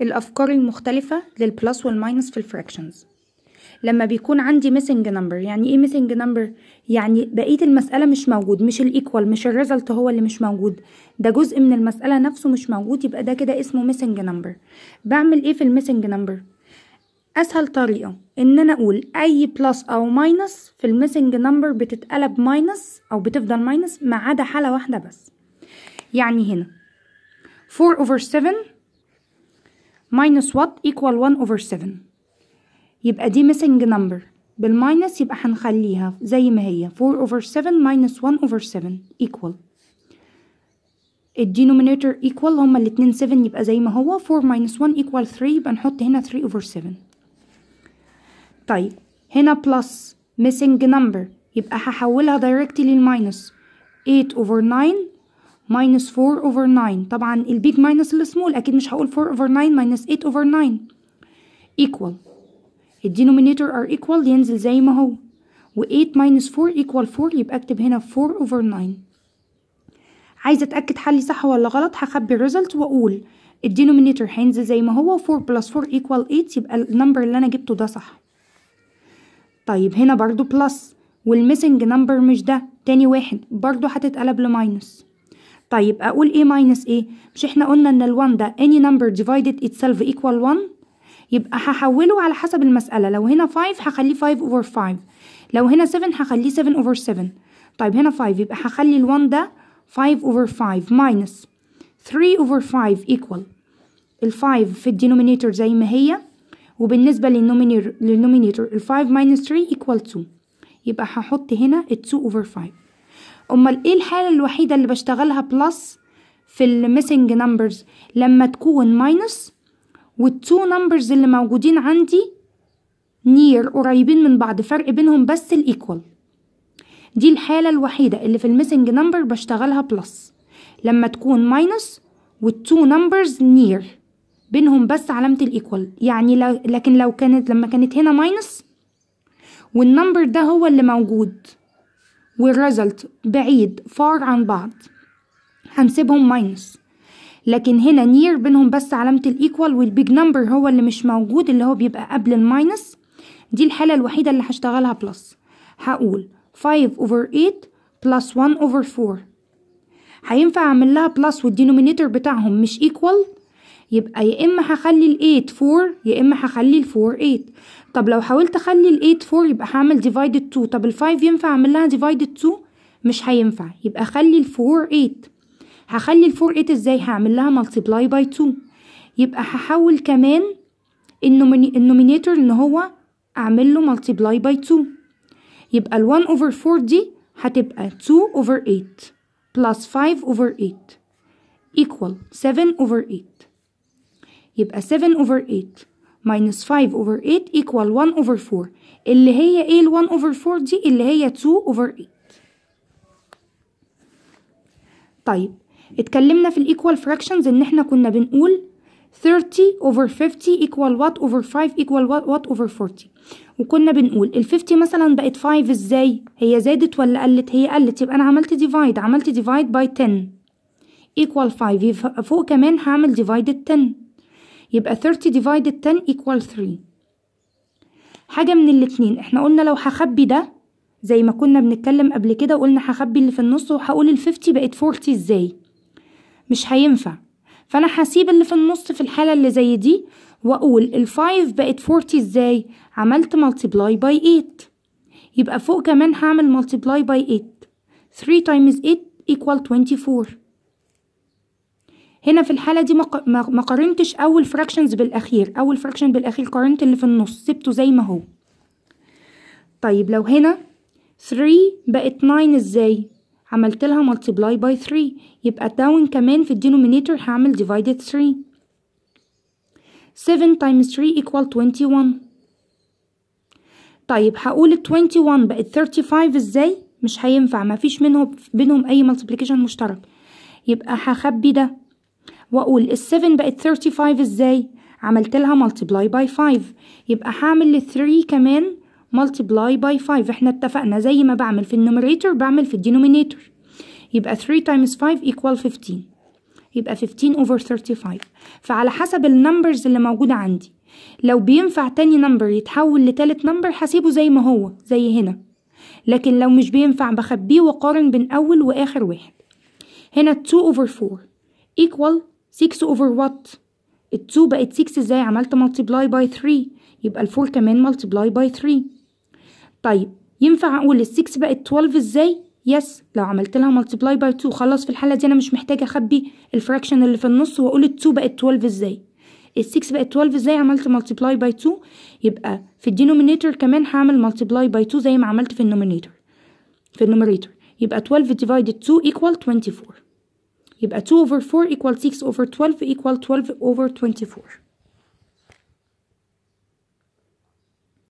الأفكار المختلفة للبلس والماينس في الفراكشنز لما بيكون عندي ميسنج نمبر يعني ايه ميسنج نمبر يعني بقيه المساله مش موجود مش الايكوال مش الريزلت هو اللي مش موجود ده جزء من المساله نفسه مش موجود يبقى ده كده اسمه ميسنج نمبر بعمل ايه في الميسنج نمبر اسهل طريقه ان انا اقول اي بلس او ماينس في الميسنج نمبر بتتقلب ماينس او بتفضل ماينس ما عدا حاله واحده بس يعني هنا 4 over 7 minus what equal 1 over 7 يبقى دي missing number بالماينس يبقى هنخليها زي ما هي 4 over 7 minus 1 over 7 equal الدينومينيتور equal هما الاتنين 7 يبقى زي ما هو 4 minus 1 equal 3 يبقى نحط هنا 3 over 7 طيب هنا plus missing number يبقى هحولها directly للماينس 8 over 9 minus 4 over 9 طبعا البيج minus السمول أكيد مش هقول 4 over 9 minus 8 over 9 equal الدينومينيتور are equal ينزل زي ما هو و 8 minus 4 equal 4 يبقى اكتب هنا 4 over 9 عايزة أتأكد حلي صح ولا غلط هخبي الريزلت وأقول الدينومينيتور هينزل زي ما هو 4 plus 4 equal 8 يبقى النمبر اللي أنا جبته ده صح طيب هنا برضو بلس والميسنج نمبر مش ده تاني واحد برضو هتتقلب لماينس طيب أقول إيه ماينس إيه؟ مش إحنا قلنا إن ال1 ده any number divided itself equal 1 يبقى هحوله على حسب المسألة لو هنا 5 هخليه 5 over 5 لو هنا 7 هخليه 7 over 7 طيب هنا 5 يبقى هخلي ال1 ده 5 over 5 minus 3 over 5 equal ال 5 في الدينومينيتور زي ما هي وبالنسبة للنومينيتور ال 5 minus 3 equal 2 يبقى هحط هنا 2 over 5 امال ايه الحالة الوحيدة اللي بشتغلها بلس في الميسنج نمبرز لما تكون ماينس والتو نمبرز اللي موجودين عندي نير قريبين من بعض فرق بينهم بس الايكوال دي الحالة الوحيدة اللي في الميسنج نمبر بشتغلها بلس لما تكون ماينس والتو نمبرز نير بينهم بس علامة الايكوال يعني لو لكن لو كانت لما كانت هنا ماينس والنمبر ده هو اللي موجود والريزلت بعيد فار عن بعض هنسيبهم ماينس لكن هنا نير بينهم بس علامة الإيكوال والبيج نمبر هو اللي مش موجود اللي هو بيبقى قبل الماينس دي الحالة الوحيدة اللي هشتغلها بلس هقول 5 over 8 plus 1 over 4 هينفع أعمل لها بلس والدينومينيتور بتاعهم مش ايكوال يبقى يا اما هخلي ال 8 4 يا اما هخلي ال 4 8 طب لو حاولت اخلي ال 8 4 يبقى هعمل ديفايدد 2 طب ال 5 ينفع اعمل لها ديفايدد 2 مش هينفع يبقى خلي ال 4 8 هخلي ال 4 8 ازاي هعمل لها ملتبلاي باي 2 يبقى هحول كمان النومينيتور ان هو اعمل له ملتبلاي باي 2 يبقى ال 1 over 4 دي هتبقى 2 over 8 plus 5 over 8 equal 7 over 8 يبقى 7 over 8 minus 5 over 8 equal 1 over 4 اللي هي ايه ال 1 over 4 دي اللي هي 2 over 8 طيب اتكلمنا في الايكوال فراكشنز ان احنا كنا بنقول 30 over 50 equal what over 5 equal what, over 40 وكنا بنقول ال 50 مثلا بقت 5 ازاي هي زادت ولا قلت هي قلت يبقى انا عملت divide عملت divide by 10 equal 5 فوق كمان هعمل divided 10 يبقى 30 divided 10 equal 3 حاجة من الاتنين احنا قلنا لو هخبي ده زي ما كنا بنتكلم قبل كده وقلنا هخبي اللي في النص وهقول ال 50 بقت 40 ازاي مش هينفع فانا هسيب اللي في النص في الحالة اللي زي دي واقول ال 5 بقت 40 ازاي عملت multiply by 8 يبقى فوق كمان هعمل multiply by 8 3 times 8 equal 24 هنا في الحالة دي ما قارنتش أول فراكشنز بالأخير أول فراكشن بالأخير قارنت اللي في النص سبته زي ما هو طيب لو هنا 3 بقت 9 ازاي عملت لها multiply by 3 يبقى داون كمان في الدينومينيتور هعمل divided 3 7 times 3 equal 21 طيب هقول 21 بقت 35 ازاي مش هينفع ما فيش منهم بينهم اي multiplication مشترك يبقى هخبي ده واقول ال7 بقت 35 ازاي عملت لها multiply by 5 يبقى هعمل لل3 كمان multiply by 5 احنا اتفقنا زي ما بعمل في النوميريتور بعمل في الدينومينيتور يبقى 3 times 5 equal 15 يبقى 15 over 35 فعلى حسب النمبرز اللي موجودة عندي لو بينفع تاني نمبر يتحول لتالت نمبر هسيبه زي ما هو زي هنا لكن لو مش بينفع بخبيه وقارن بين أول وآخر واحد هنا 2 over 4 equal 6 over what ال2 بقت 6 ازاي عملت multiply by 3 يبقى ال4 كمان multiply by 3 طيب ينفع اقول ال6 بقت 12 ازاي يس لو عملت لها multiply by 2 خلاص في الحاله دي انا مش محتاجه اخبي الفراكشن اللي في النص واقول ال2 بقت 12 ازاي ال6 بقت 12 ازاي عملت multiply by 2 يبقى في الدينومينيتور كمان هعمل multiply by 2 زي ما عملت في النومينيتور في النومينيتور يبقى 12 divided 2 equal 24 يبقى 2 over 4 equals 6 over 12 equals 12 over 24